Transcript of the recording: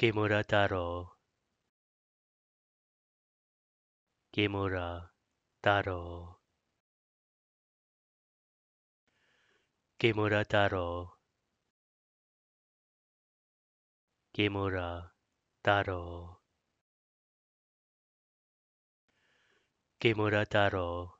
Kimura Taro Kimura Taro Kimura Taro Kimura Taro Kimura Taro